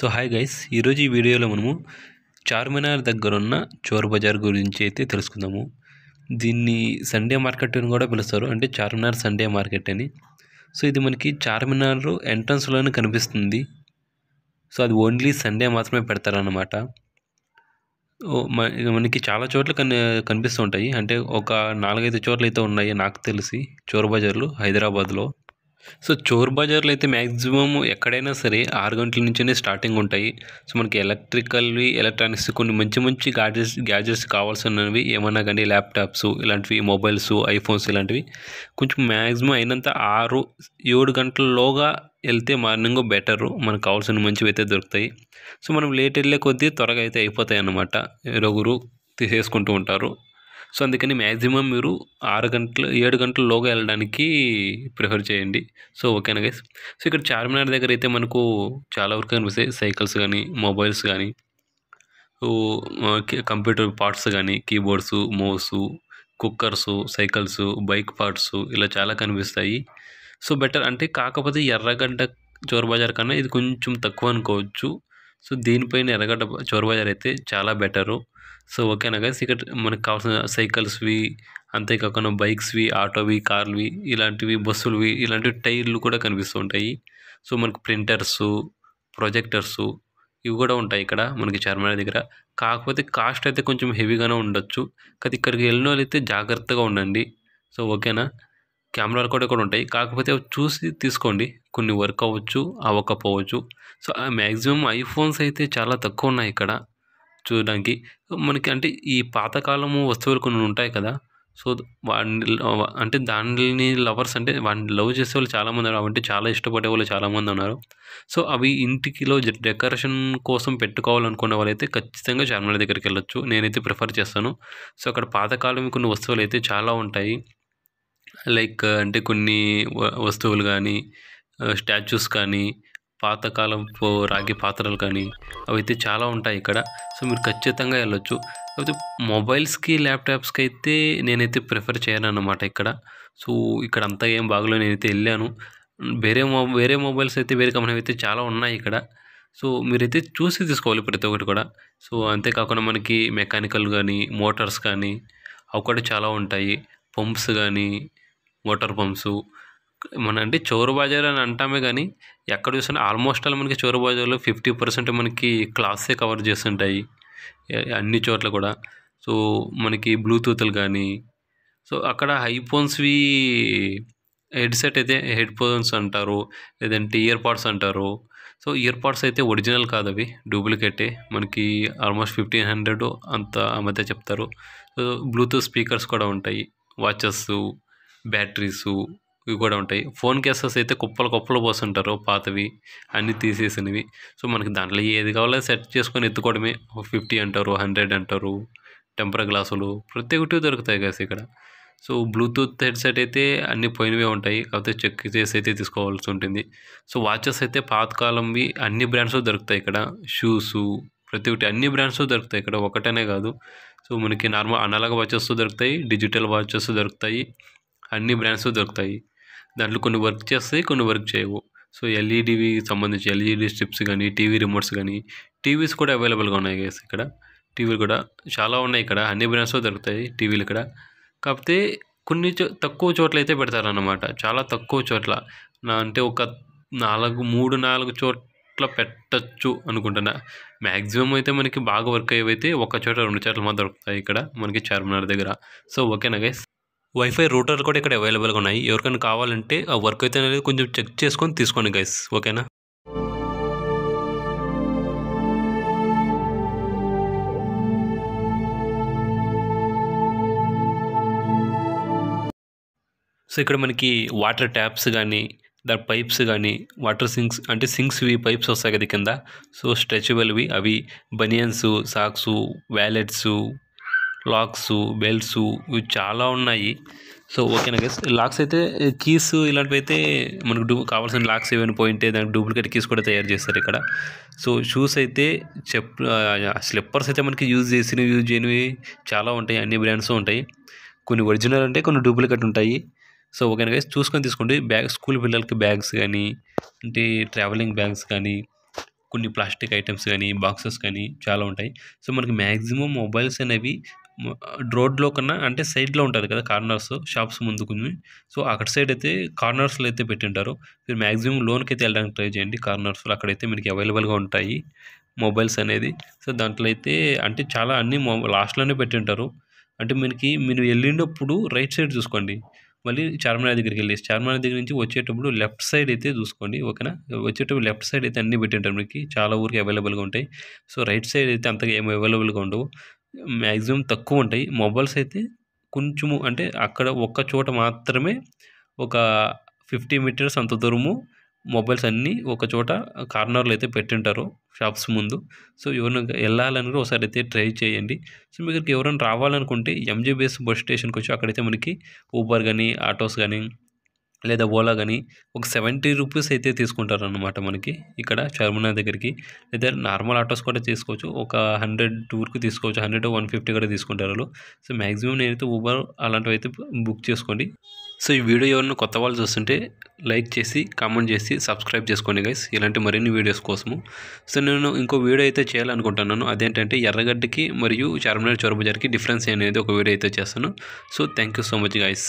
so hi guys ఈరోజు ఈ వీడియోలో మనము చార్మినార్ దగ్గర ఉన్న చోర్ బజార్ గురించి అయితే తెలుసుకుందాము దీన్ని సండే మార్కెట్ అని కూడా పిలుస్తారు అంటే చార్మినార్ సండే మార్కెట్ అని సో ఇది మనకి చార్మినార్ ఎంట్రన్స్లోనే కనిపిస్తుంది సో అది ఓన్లీ సండే మాత్రమే పెడతారన్నమాట మనకి చాలా చోట్ల కని కనిపిస్తూ ఉంటాయి అంటే ఒక నాలుగైదు చోట్ల అయితే ఉన్నాయి నాకు తెలిసి చోర్ బజార్లు హైదరాబాద్లో సో చోర్ బజార్లో అయితే మ్యాక్సిమం ఎక్కడైనా సరే ఆరు గంటల నుంచే స్టార్టింగ్ ఉంటాయి సో మనకి ఎలక్ట్రికల్వి ఎలక్ట్రానిక్స్ కొన్ని మంచి మంచి గ్యాడ్జెట్స్ గ్యాడ్జెట్స్ కావాల్సినవి ఏమన్నా కానీ ల్యాప్టాప్స్ ఇలాంటివి మొబైల్స్ ఐఫోన్స్ ఇలాంటివి కొంచెం మ్యాక్సిమం అయినంత ఆరు ఏడు గంటలలోగా వెళ్తే మార్నింగ్ బెటరు మనకు కావాల్సిన మంచివి అయితే దొరుకుతాయి సో మనం లేట్ వెళ్ళే కొద్దీ త్వరగా అయితే అయిపోతాయి అన్నమాట ఇరుగురు తీసేసుకుంటూ ఉంటారు సో అందుకని మ్యాక్సిమం మీరు ఆరు గంటలు ఏడు లోగా వెళ్ళడానికి ప్రిఫర్ చేయండి సో ఓకేనా గైస్ సో ఇక్కడ చార్మినార్ దగ్గర అయితే మనకు చాలా వరకు కనిపిస్తాయి సైకిల్స్ కానీ మొబైల్స్ కానీ కంప్యూటర్ పార్ట్స్ కానీ keyboards mouse cookers cycles bike parts ఇలా చాలా కనిపిస్తాయి సో బెటర్ అంటే కాకపోతే ఎర్రగడ్డ చోర్ బజార్ కన్నా ఇది కొంచెం తక్కువ అనుకోవచ్చు సో దీనిపైన ఎర్రగడ్డ చోర బజార్ అయితే చాలా బెటరు సో ఓకేనా గైస్ ఇక్కడ మనకు కావాల్సిన సైకిల్స్వి అంతేకాకుండా బైక్స్వి ఆటోవి కార్లవి ఇలాంటివి బస్సులవి ఇలాంటివి టైర్లు కూడా కనిపిస్తూ ఉంటాయి సో మనకు ప్రింటర్స్ ప్రొజెక్టర్సు ఇవి కూడా ఉంటాయి ఇక్కడ మనకి చార్మినార్ దగ్గర కాకపోతే కాస్ట్ అయితే కొంచెం హెవీగానే ఉండొచ్చు కానీ ఇక్కడికి వెళ్ళిన వాళ్ళు అయితే జాగ్రత్తగా ఉండండి సో ఓకేనా కెమెరాలు కూడా కూడా ఉంటాయి కాకపోతే చూసి తీసుకోండి కొన్ని వర్క్ అవ్వచ్చు అవ్వకపోవచ్చు సో మ్యాక్సిమం ఐఫోన్స్ అయితే చాలా తక్కువ ఉన్నాయి ఇక్కడ చూడడానికి మనకి అంటే ఈ పాతకాలము వస్తువులు కొన్ని ఉంటాయి కదా సో వాడిని అంటే దానిని లవర్స్ అంటే వాడిని లవ్ చేసే వాళ్ళు చాలామంది ఉన్నారు అంటే చాలా ఇష్టపడే వాళ్ళు చాలామంది ఉన్నారు సో అవి ఇంటికిలో డెకరేషన్ కోసం పెట్టుకోవాలనుకునే వాళ్ళైతే ఖచ్చితంగా చార్మినార్ దగ్గరికి వెళ్ళొచ్చు నేనైతే ప్రిఫర్ చేస్తాను సో అక్కడ పాతకాలం కొన్ని వస్తువులు అయితే చాలా ఉంటాయి లైక్ అంటే కొన్ని వస్తువులు కానీ స్టాచ్యూస్ కానీ పాతకాలపు రాగి పాత్రలు కానీ అవైతే చాలా ఉంటాయి ఇక్కడ సో మీరు ఖచ్చితంగా వెళ్ళొచ్చు కాకపోతే మొబైల్స్కి ల్యాప్టాప్స్కి అయితే నేనైతే ప్రిఫర్ చేయను అన్నమాట ఇక్కడ సో ఇక్కడ అంతా ఏం బాగలో నేనైతే వెళ్ళాను వేరే మొ వేరే మొబైల్స్ అయితే వేరే కంపెనీ అయితే చాలా ఉన్నాయి ఇక్కడ సో మీరైతే చూసి తీసుకోవాలి ప్రతి ఒక్కటి కూడా సో అంతేకాకుండా మనకి మెకానికల్ కానీ మోటార్స్ కానీ అవి కూడా చాలా ఉంటాయి పంప్స్ కానీ వాటర్ పంప్స్ మన అంటే చోరు బజార్ అని అంటామే కానీ ఎక్కడ చూసినా ఆల్మోస్ట్ ఆల్ మనకి చోరు బజార్లో ఫిఫ్టీ పర్సెంట్ మనకి క్లాసే కవర్ చేస్తుంటాయి అన్ని చోట్ల కూడా సో మనకి బ్లూటూత్లు కానీ సో అక్కడ హైఫోన్స్వి హెడ్సెట్ అయితే హెడ్ ఫోన్స్ అంటారు లేదంటే ఇయర్ పాడ్స్ అంటారు సో ఇయర్ పాడ్స్ అయితే ఒరిజినల్ కాదు అవి డూప్లికేటే మనకి ఆల్మోస్ట్ ఫిఫ్టీన్ హండ్రెడ్ అంత ఆ మధ్య చెప్తారు సో బ్లూటూత్ స్పీకర్స్ కూడా ఉంటాయి వాచెస్ బ్యాటరీసు ఇవి కూడా ఉంటాయి ఫోన్ కేసెస్ అయితే కుప్పలు కుప్పలు పోస్తుంటారు పాతవి అన్నీ తీసేసినవి సో మనకి దాంట్లో ఏది కావాలో సెట్ చేసుకొని ఎత్తుకోవడమే ఫిఫ్టీ అంటారు హండ్రెడ్ అంటారు టెంపర్ గ్లాసులు ప్రతి ఒక్కటి దొరుకుతాయి కదా ఇక్కడ సో బ్లూటూత్ హెడ్సెట్ అయితే అన్ని పోయినవే ఉంటాయి కాకపోతే చెక్ చేసి అయితే తీసుకోవాల్సి ఉంటుంది సో వాచెస్ అయితే పాతకాలంవి అన్ని బ్రాండ్స్ దొరుకుతాయి ఇక్కడ షూస్ ప్రతి ఒక్కటి అన్ని బ్రాండ్స్ దొరుకుతాయి ఇక్కడ ఒకటనే కాదు సో మనకి నార్మల్ అనలాగ్ వాచెస్ దొరుకుతాయి డిజిటల్ వాచెస్ దొరుకుతాయి అన్ని బ్రాండ్స్ దొరుకుతాయి దాంట్లో కొన్ని వర్క్ చేస్తాయి కొన్ని వర్క్ చేయవు సో ఎల్ఈడివి సంబంధించి ఎల్ఈడి స్ట్రిప్స్ కానీ టీవీ రిమోట్స్ కానీ టీవీస్ కూడా అవైలబుల్గా ఉన్నాయి గేస్ ఇక్కడ టీవీలు కూడా చాలా ఉన్నాయి ఇక్కడ అన్ని బ్రాండ్స్ దొరుకుతాయి టీవీలు ఇక్కడ కాకపోతే కొన్ని తక్కువ చోట్ల అయితే పెడతారన్నమాట చాలా తక్కువ చోట్ల నా అంటే ఒక నాలుగు మూడు నాలుగు చోట్ల పెట్టచ్చు అనుకుంటున్నా మ్యాక్సిమం అయితే మనకి బాగా వర్క్ అయితే ఒక చోట రెండు చోట్ల మాత్రం దొరుకుతాయి ఇక్కడ మనకి చార్మినార్ దగ్గర సో ఓకేనా గైస్ వైఫై రూటర్లు కూడా ఇక్కడ అవైలబుల్గా ఉన్నాయి ఎవరికైనా కావాలంటే ఆ వర్క్ అయితే అనేది కొంచెం చెక్ చేసుకొని తీసుకోండి గైస్ ఓకేనా సో ఇక్కడ మనకి వాటర్ ట్యాప్స్ కానీ దాని పైప్స్ కానీ వాటర్ సింక్స్ అంటే సింక్స్ ఇవి పైప్స్ వస్తాయి కదా కింద సో స్ట్రెచబుల్వి అవి banians socks wallets locks belts ఇవి చాలా ఉన్నాయి సో ఓకేనా గైస్ లాక్స్ అయితే కీస్ ఇలాంటివి అయితే మనకు డూ కావాల్సిన లాక్స్ ఏమైనా పోయింటే దానికి డూప్లికేట్ కీస్ కూడా తయారు చేస్తారు ఇక్కడ సో షూస్ అయితే చెప్ స్లిప్పర్స్ అయితే మనకి యూజ్ చేసినవి యూజ్ చేయనివి చాలా ఉంటాయి అన్ని బ్రాండ్స్ ఉంటాయి కొన్ని ఒరిజినల్ అంటే కొన్ని డూప్లికేట్ ఉంటాయి సో ఓకేనా గైస్ చూసుకొని తీసుకోండి బ్యాగ్ స్కూల్ పిల్లలకి బ్యాగ్స్ కానీ అంటే ట్రావెలింగ్ బ్యాగ్స్ కానీ కొన్ని ప్లాస్టిక్ ఐటమ్స్ కానీ బాక్సెస్ కానీ చాలా ఉంటాయి సో మనకి మ్యాక్సిమం మొబైల్స్ అనేవి రోడ్లో కన్నా అంటే సైడ్లో ఉంటుంది కదా కార్నర్స్ షాప్స్ ముందుకుని సో అక్కడ సైడ్ అయితే కార్నర్స్లో అయితే పెట్టింటారు మీరు మ్యాక్సిమం లోన్కి అయితే వెళ్ళడానికి ట్రై చేయండి కార్నర్స్లో అక్కడైతే మనకి అవైలబుల్గా ఉంటాయి మొబైల్స్ అనేది సో దాంట్లో అయితే అంటే చాలా అన్ని మొ లాస్ట్లోనే పెట్టింటారు అంటే మనకి మీరు వెళ్ళినప్పుడు రైట్ సైడ్ చూసుకోండి మళ్ళీ చార్మినార్ దగ్గరికి వెళ్ళేసి చార్మినార్ దగ్గర నుంచి వచ్చేటప్పుడు లెఫ్ట్ సైడ్ అయితే చూసుకోండి ఓకేనా వచ్చేటప్పుడు లెఫ్ట్ సైడ్ అయితే అన్ని పెట్టింటారు మీకు చాలా ఊరికి అవైలబుల్గా ఉంటాయి సో రైట్ సైడ్ అయితే అంతగా ఏమి అవైలబుల్గా ఉండవు మ్యాక్సిమం తక్కువ ఉంటాయి మొబైల్స్ అయితే కొంచెము అంటే అక్కడ ఒక్క చోట మాత్రమే ఒక ఫిఫ్టీ మీటర్స్ అంత దూరము మొబైల్స్ అన్నీ ఒక చోట కార్నర్లో అయితే పెట్టింటారు షాప్స్ ముందు సో ఎవరైనా కూడా ఒకసారి అయితే ట్రై చేయండి సో మీకు ఎవరైనా రావాలనుకుంటే ఎంజీబీఎస్ బస్ స్టేషన్కి వచ్చి అక్కడైతే మనకి ఊబర్ కానీ ఆటోస్ కానీ లేదా ఓలా కానీ ఒక సెవెంటీ రూపీస్ అయితే తీసుకుంటారు అనమాట మనకి ఇక్కడ చార్మినార్ దగ్గరికి లేదా నార్మల్ ఆటోస్ కూడా తీసుకోవచ్చు ఒక హండ్రెడ్ టూర్కి తీసుకోవచ్చు హండ్రెడ్ వన్ ఫిఫ్టీ కూడా తీసుకుంటారు వాళ్ళు సో మ్యాక్సిమం నేనైతే ఊబర్ అలాంటివి అయితే బుక్ చేసుకోండి సో ఈ వీడియో ఎవరైనా కొత్త వాళ్ళు చూస్తుంటే లైక్ చేసి కామెంట్ చేసి సబ్స్క్రైబ్ చేసుకోండి గైస్ ఇలాంటి మరిన్ని వీడియోస్ కోసము సో నేను ఇంకో వీడియో అయితే చేయాలనుకుంటున్నాను అదేంటంటే ఎర్రగడ్డకి మరియు చార్మినార్ చొరబజార్కి డిఫరెన్స్ అనేది ఒక వీడియో అయితే చేస్తాను so thank so much guys